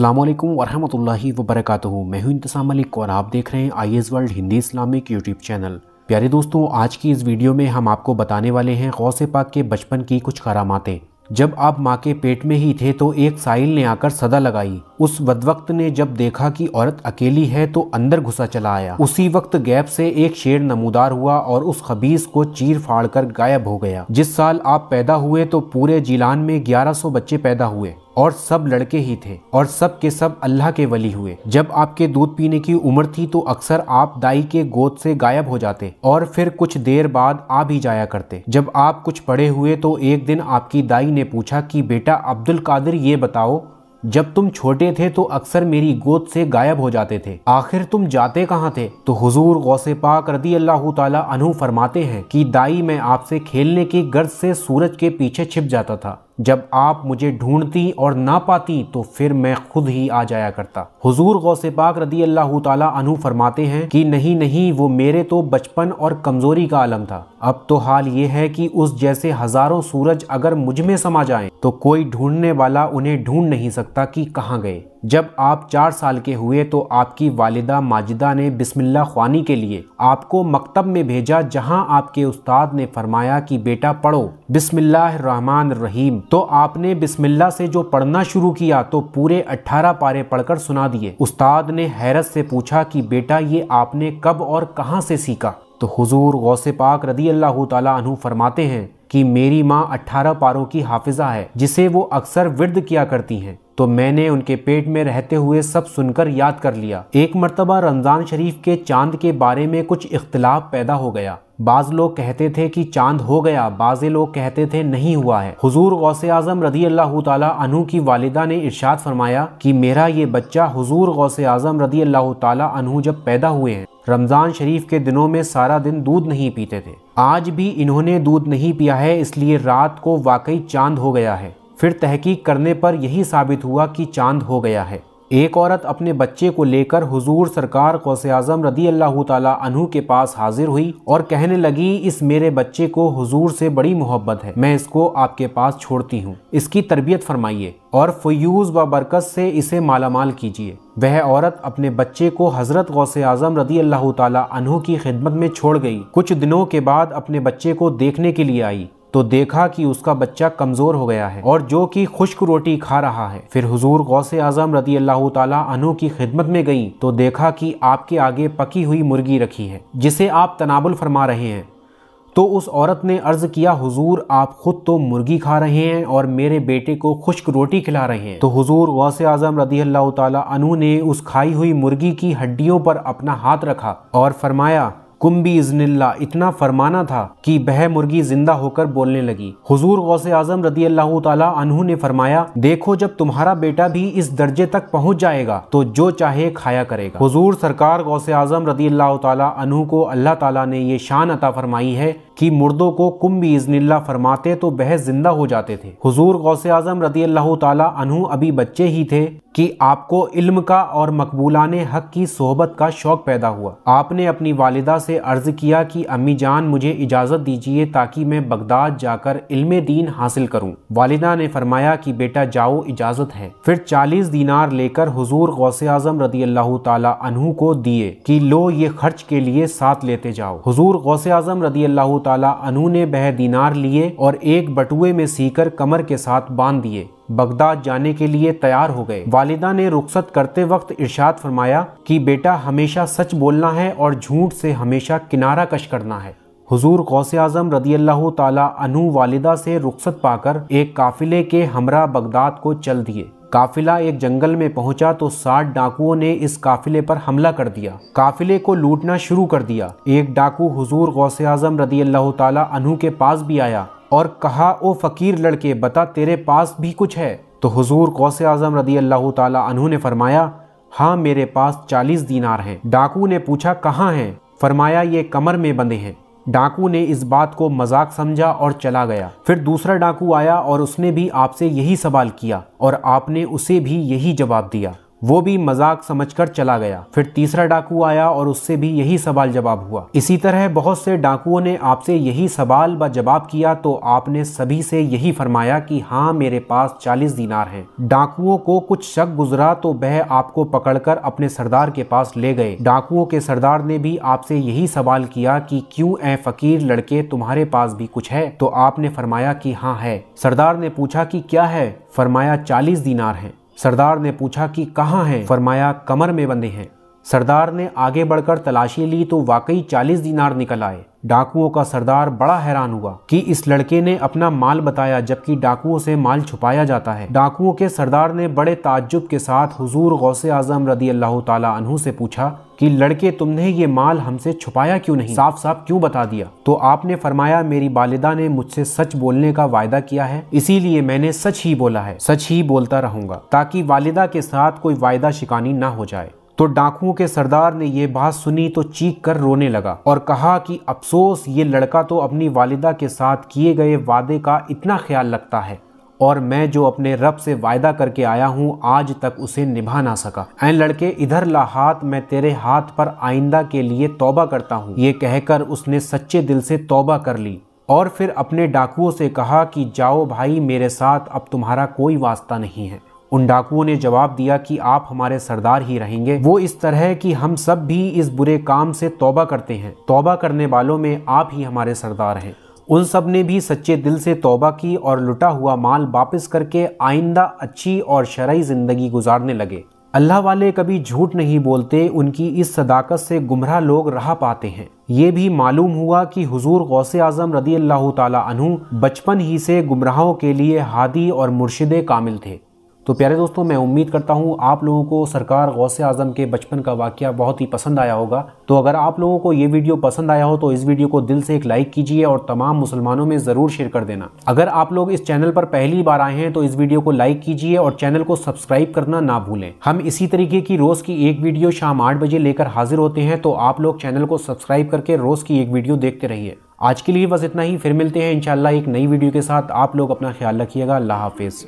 अल्लाम वरहमल वबरक मैं हूं इंतसाम मलिक और आप देख रहे हैं I S world Hindi Islamic YouTube channel प्यारे दोस्तों आज की इस वीडियो में हम आपको बताने वाले हैं गौसे पाक के बचपन की कुछ करामातें जब आप माँ के पेट में ही थे तो एक साहिल ने आकर सदा लगाई उस बदवक्त ने जब देखा कि औरत अकेली है तो अंदर घुसा चला आया उसी वक्त गैप से एक शेर नमूदार हुआ और उस खबीस को चीर फाड़ कर गायब हो गया जिस साल आप पैदा हुए तो पूरे जिलान में 1100 बच्चे पैदा हुए और सब लड़के ही थे और सब के सब अल्लाह के वली हुए जब आपके दूध पीने की उम्र थी तो अक्सर आप दाई के गोद से गायब हो जाते और फिर कुछ देर बाद आ भी जाया करते जब आप कुछ पड़े हुए तो एक दिन आपकी दाई ने पूछा कि बेटा अब्दुल कादिर ये बताओ जब तुम छोटे थे तो अक्सर मेरी गोद से गायब हो जाते थे आखिर तुम जाते कहाँ थे तो हुजूर गौसे पाक रदी अल्लाह तला फरमाते हैं कि दाई मैं आपसे खेलने की गर्ज से सूरज के पीछे छिप जाता था जब आप मुझे ढूंढती और ना पाती तो फिर मैं खुद ही आ जाया करता हुजूर गौसे पाक रदी अल्लाह तु फरमाते हैं कि नहीं नहीं वो मेरे तो बचपन और कमज़ोरी का आलम था अब तो हाल ये है कि उस जैसे हज़ारों सूरज अगर मुझ में समा जाए तो कोई ढूंढने वाला उन्हें ढूंढ नहीं सकता कि कहाँ गए जब आप चार साल के हुए तो आपकी वालिदा माजिदा ने बिस्मिल्ला ख्वानी के लिए आपको मकतब में भेजा जहां आपके उस्ताद ने फरमाया कि बेटा पढ़ो बिस्मिल्लाहमान रहीम तो आपने बिस्मिल्ला से जो पढ़ना शुरू किया तो पूरे अट्ठारह पारे पढ़कर सुना दिए उस्ताद ने हैरत से पूछा कि बेटा ये आपने कब और कहाँ से सीखा तो हुजूर गौसे पाक रदी अल्लाह तु फरमाते हैं कि मेरी माँ अट्ठारह पारों की हाफिजा है जिसे वो अक्सर विर्द किया करती हैं तो मैंने उनके पेट में रहते हुए सब सुनकर याद कर लिया एक मरतबा रमज़ान शरीफ के चांद के बारे में कुछ इख्तलाफ पैदा हो गया बाज़ लोग कहते थे कि चांद हो गया बाज़े लोग कहते थे नहीं हुआ है हुजूर गौसे आजम रदी अल्लाह अनु की वालिदा ने इर्शाद फरमाया कि मेरा ये बच्चा हुजूर गौसे आजम रदी अल्लाह अनु जब पैदा हुए हैं रमज़ान शरीफ के दिनों में सारा दिन दूध नहीं पीते थे आज भी इन्होंने दूध नहीं पिया है इसलिए रात को वाकई चांद हो गया है फिर तहकीक करने पर यही साबित हुआ कि चांद हो गया है एक औरत अपने बच्चे को लेकर हुजूर सरकार कौस आज़म रदी अल्लाह तु के पास हाजिर हुई और कहने लगी इस मेरे बच्चे को हुजूर से बड़ी मोहब्बत है मैं इसको आपके पास छोड़ती हूँ इसकी तरबियत फरमाइए और फयूज़ व बरकत से इसे मालामाल कीजिए वह औरत अपने बच्चे को हज़रत गौस आज़म रदी अल्लाह तहु की खिदमत में छोड़ गई कुछ दिनों के बाद अपने बच्चे को देखने के लिए आई तो देखा कि उसका बच्चा कमज़ोर हो गया है और जो कि खुश्क रोटी खा रहा है फिर हुजूर गौसे आजम रदी अल्लाह अनु की खिदमत में गई तो देखा कि आपके आगे पकी हुई मुर्गी रखी है जिसे आप तनाबुल फरमा रहे हैं तो उस औरत ने अर्ज़ किया हुजूर आप ख़ुद तो मुर्गी खा रहे हैं और मेरे बेटे को खुश्क रोटी खिला रहे हैं तो हुजूर गौसे आज़म रदी अल्लाह तु ने उस खाई हुई मुर्गी की हड्डियों पर अपना हाथ रखा और फरमाया कुंबी इजनिल्ला इतना फरमाना था कि वह मुर्गी जिंदा होकर बोलने लगी हुजूर गौसे आजम रदी अल्लाह तहु ने फरमाया देखो जब तुम्हारा बेटा भी इस दर्जे तक पहुँच जाएगा तो जो चाहे खाया करेगा हुजूर सरकार गौसे आजम रदी अल्लाह तहु को अल्लाह तला ने ये शान अता फरमाई है कि मुर्दों को कुम इजनिल्ला फरमाते तो वह जिंदा हो जाते थे हुजूर गौसे आजम रदी अल्लाह अनु अभी बच्चे ही थे कि आपको इल्म का और मकबूलान हक की सोहबत का शौक पैदा हुआ आपने अपनी वालिदा से अर्ज किया कि अम्मी जान मुझे इजाज़त दीजिए ताकि मैं बगदाद जाकर इल्म दीन हासिल करूं। वालिदा ने फरमाया कि बेटा जाओ इजाज़त है फिर चालीस दीनार लेकर हुजूर गौसे आजम रदी अल्लाह तहु को दिए कि लो ये खर्च के लिए साथ लेते जाओ हजूर गौसे आजम रदी अल्लाह ताला अनु ने बह दीनार लिए और एक बटुए में सीकर कमर के साथ बांध दिए बगदाद जाने के लिए तैयार हो गए वालिदा ने रुखसत करते वक्त इरशाद फरमाया कि बेटा हमेशा सच बोलना है और झूठ से हमेशा किनारा कश करना है हुजूर गौस आजम रदी अल्लाह तला अनु वालिदा से रुखसत पाकर एक काफिले के हमरा बगदाद को चल दिए काफिला एक जंगल में पहुंचा तो साठ डाकुओं ने इस काफिले पर हमला कर दिया काफिले को लूटना शुरू कर दिया एक डाकू हुजूर गौसे आजम रदी अल्लाह अनु के पास भी आया और कहा ओ फकीर लड़के बता तेरे पास भी कुछ है तो हुजूर गौसे आजम रदी अल्लाह अनु ने फरमाया हाँ मेरे पास चालीस दीनार हैं डाकू ने पूछा कहाँ हैं फरमाया ये कमर में बंधे हैं डाकू ने इस बात को मजाक समझा और चला गया फिर दूसरा डाकू आया और उसने भी आपसे यही सवाल किया और आपने उसे भी यही जवाब दिया वो भी मजाक समझकर चला गया फिर तीसरा डाकू आया और उससे भी यही सवाल जवाब हुआ इसी तरह बहुत से डाकुओं ने आपसे यही सवाल व जवाब किया तो आपने सभी से यही फरमाया कि हाँ मेरे पास चालीस दिनार हैं डाकुओं को कुछ शक गुजरा तो वह आपको पकड़कर अपने सरदार के पास ले गए डाकुओं के सरदार ने भी आपसे यही सवाल किया कि क्यों ए फकीर लड़के तुम्हारे पास भी कुछ है तो आपने फरमाया कि हाँ है सरदार ने पूछा कि क्या है फरमाया चालीस दिनार हैं सरदार ने पूछा कि कहाँ हैं फरमाया कमर में बंधे हैं सरदार ने आगे बढ़कर तलाशी ली तो वाकई चालीस दिनार निकल आए डाकुओं का सरदार बड़ा हैरान हुआ कि इस लड़के ने अपना माल बताया जबकि डाकुओं से माल छुपाया जाता है डाकुओं के सरदार ने बड़े ताज्जुब के साथ हुजूर गौसे आजम रदी अल्लाह तला से पूछा कि लड़के तुमने ये माल हमसे छुपाया क्यों नहीं साफ साफ क्यों बता दिया तो आपने फरमाया मेरी बालिदा ने मुझसे सच बोलने का वायदा किया है इसीलिए मैंने सच ही बोला है सच ही बोलता रहूंगा ताकि वालिदा के साथ कोई वायदा शिकानी ना हो जाए तो डाकुओं के सरदार ने यह बात सुनी तो चीख कर रोने लगा और कहा कि अफसोस ये लड़का तो अपनी वालिदा के साथ किए गए वादे का इतना ख्याल रखता है और मैं जो अपने रब से वायदा करके आया हूँ आज तक उसे निभा ना सका ऐ लड़के इधर ला हाथ मैं तेरे हाथ पर आइंदा के लिए तौबा करता हूँ ये कहकर उसने सच्चे दिल से तौबा कर ली और फिर अपने डाकुओं से कहा कि जाओ भाई मेरे साथ अब तुम्हारा कोई वास्ता नहीं है उन डाकुओं ने जवाब दिया कि आप हमारे सरदार ही रहेंगे वो इस तरह कि हम सब भी इस बुरे काम से तौबा करते हैं तौबा करने वालों में आप ही हमारे सरदार हैं उन सब ने भी सच्चे दिल से तौबा की और लुटा हुआ माल वापस करके आइंदा अच्छी और शरय ज़िंदगी गुजारने लगे अल्लाह वाले कभी झूठ नहीं बोलते उनकी इस सदाकत से गुमराह लोग रह पाते हैं ये भी मालूम हुआ कि हुजूर गौसे आजम रदी अल्लाह तु बचपन ही से गुमराहों के लिए हादी और मुर्शिदे कामिल थे तो प्यारे दोस्तों मैं उम्मीद करता हूँ आप लोगों को सरकार गौसे आज़म के बचपन का वाक्य बहुत ही पसंद आया होगा तो अगर आप लोगों को ये वीडियो पसंद आया हो तो इस वीडियो को दिल से एक लाइक कीजिए और तमाम मुसलमानों में ज़रूर शेयर कर देना अगर आप लोग इस चैनल पर पहली बार आए हैं तो इस वीडियो को लाइक कीजिए और चैनल को सब्सक्राइब करना ना भूलें हम इसी तरीके की रोज़ की एक वीडियो शाम आठ बजे लेकर हाजिर होते हैं तो आप लोग चैनल को सब्सक्राइब करके रोज़ की एक वीडियो देखते रहिए आज के लिए बस इतना ही फिर मिलते हैं इनशाला एक नई वीडियो के साथ आप लोग अपना ख्याल रखिएगा अल्लाह हाफिज़